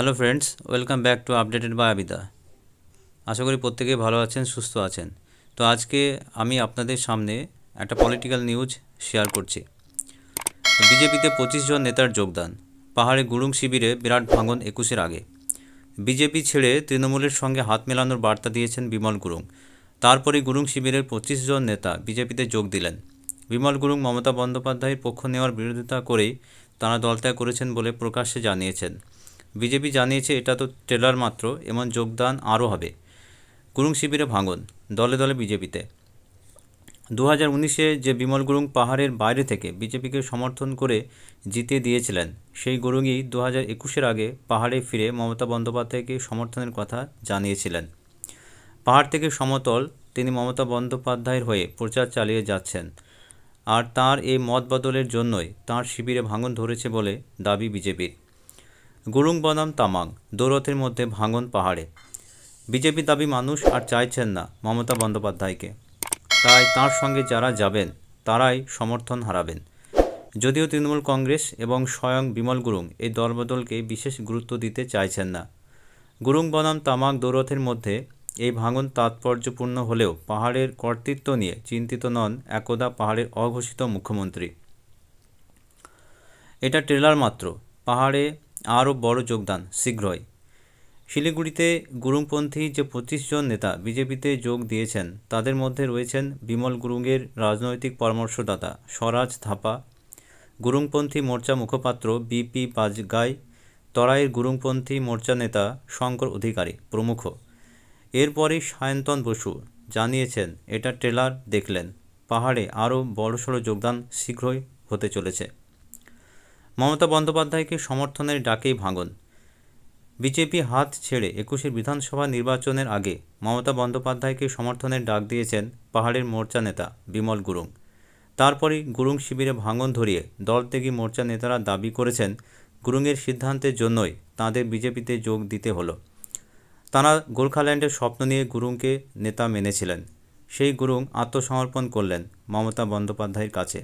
hello friends welcome back to updated বা আবিদা আশা করি প্রত্যেকেই ভালো আছেন সুস্থ আছেন তো আজকে আমি আপনাদের সামনে একটা পলিটিক্যাল নিউজ শেয়ার করছি বিজেপিতে পঁচিশ জন নেতার যোগদান পাহাড়ে গুরুং শিবিরে বিরাট ভাঙন একুশের আগে বিজেপি ছেড়ে তৃণমূলের সঙ্গে হাত মেলানোর বার্তা দিয়েছেন বিমল গুরুং তারপরে গুরুং শিবিরের পঁচিশ জন নেতা বিজেপিতে যোগ দিলেন বিমল গুরুং মমতা বন্দ্যোপাধ্যায়ের পক্ষ নেওয়ার বিরোধিতা করেই তারা দল ত্যাগ করেছেন বলে প্রকাশ্যে জানিয়েছেন বিজেপি জানিয়েছে এটা তো ট্রেলার মাত্র এমন যোগদান আরও হবে গুরুং শিবিরে ভাঙন দলে দলে বিজেপিতে দু হাজার উনিশে যে বিমল গুরুং পাহাড়ের বাইরে থেকে বিজেপিকে সমর্থন করে জিতে দিয়েছিলেন সেই গুরুংই দু হাজার একুশের আগে পাহাড়ে ফিরে মমতা বন্দ্যোপাধ্যায়কে সমর্থনের কথা জানিয়েছিলেন পাহাড় থেকে সমতল তিনি মমতা বন্দ্যোপাধ্যায়ের হয়ে প্রচার চালিয়ে যাচ্ছেন আর তার এই মত বদলের জন্যই তাঁর শিবিরে ভাঙন ধরেছে বলে দাবি বিজেপির গুরুং বনাম তামাং দৌরথের মধ্যে ভাঙন পাহাড়ে বিজেপি দাবি মানুষ আর চাইছেন না মমতা বন্দ্যোপাধ্যায়কে তাই তার সঙ্গে যারা যাবেন তারাই সমর্থন হারাবেন যদিও তৃণমূল কংগ্রেস এবং স্বয়ং বিমল গুরুং এই দলবদলকে বিশেষ গুরুত্ব দিতে চাইছেন না গুরুং বনাম তামাক দৌরথের মধ্যে এই ভাঙন তাৎপর্যপূর্ণ হলেও পাহাড়ের কর্তৃত্ব নিয়ে চিন্তিত নন একদা পাহাড়ের অঘোষিত মুখ্যমন্ত্রী এটা ট্রেলার মাত্র পাহাড়ে আরও বড় যোগদান শীঘ্রই শিলিগুড়িতে গুরুংপন্থী যে পঁচিশ জন নেতা বিজেপিতে যোগ দিয়েছেন তাদের মধ্যে রয়েছেন বিমল গুরুংয়ের রাজনৈতিক পরামর্শদাতা স্বরাজ থাপা গুরুংপন্থী মোর্চা মুখপাত্র বিপি বাজগাই তরাইয়ের গুরুংপন্থী মোর্চা নেতা শঙ্কর অধিকারী প্রমুখ এরপরই সায়ন্তন বসু জানিয়েছেন এটা ট্রেলার দেখলেন পাহাড়ে আরও বড়সড় যোগদান শীঘ্রই হতে চলেছে মমতা বন্দ্যোপাধ্যায়কে সমর্থনের ডাকেই ভাঙন বিজেপি হাত ছেড়ে একুশে বিধানসভা নির্বাচনের আগে মমতা বন্দ্যোপাধ্যায়কে সমর্থনের ডাক দিয়েছেন পাহাড়ের মোর্চা নেতা বিমল গুরুং তারপরে গুরুং শিবিরে ভাঙন ধরিয়ে দল থেকে মোর্চা নেতারা দাবি করেছেন গুরুংয়ের সিদ্ধান্তের জন্যই তাঁদের বিজেপিতে যোগ দিতে হলো তাঁরা গোর্খাল্যান্ডের স্বপ্ন নিয়ে গুরুংকে নেতা মেনেছিলেন সেই গুরুং আত্মসমর্পণ করলেন মমতা বন্দ্যোপাধ্যায়ের কাছে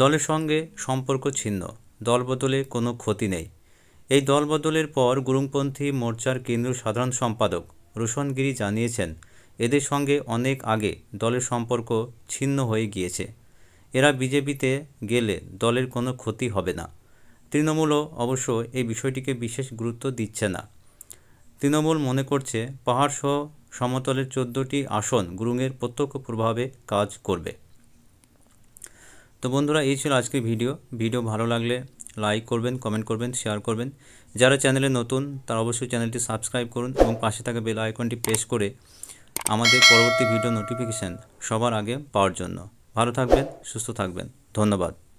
দলের সঙ্গে সম্পর্ক ছিন্ন দলবদলে কোনো ক্ষতি নেই এই দলবদলের পর গুরুংপন্থী মোর্চার কেন্দ্র সাধারণ সম্পাদক রোশনগিরি জানিয়েছেন এদের সঙ্গে অনেক আগে দলের সম্পর্ক ছিন্ন হয়ে গিয়েছে এরা বিজেপিতে গেলে দলের কোনো ক্ষতি হবে না তৃণমূলও অবশ্য এই বিষয়টিকে বিশেষ গুরুত্ব দিচ্ছে না তৃণমূল মনে করছে পাহাড়সহ সমতলের চোদ্দোটি আসন গুরুংয়ের প্রত্যক্ষ প্রভাবে কাজ করবে তো বন্ধুরা এই ছিল আজকের ভিডিও ভিডিও ভালো লাগলে লাইক করবেন কমেন্ট করবেন শেয়ার করবেন যারা চ্যানেলে নতুন তারা অবশ্যই চ্যানেলটি সাবস্ক্রাইব করুন এবং পাশে থাকা বেল আইকনটি প্রেস করে আমাদের পরবর্তী ভিডিও নোটিফিকেশান সবার আগে পাওয়ার জন্য ভালো থাকবেন সুস্থ থাকবেন ধন্যবাদ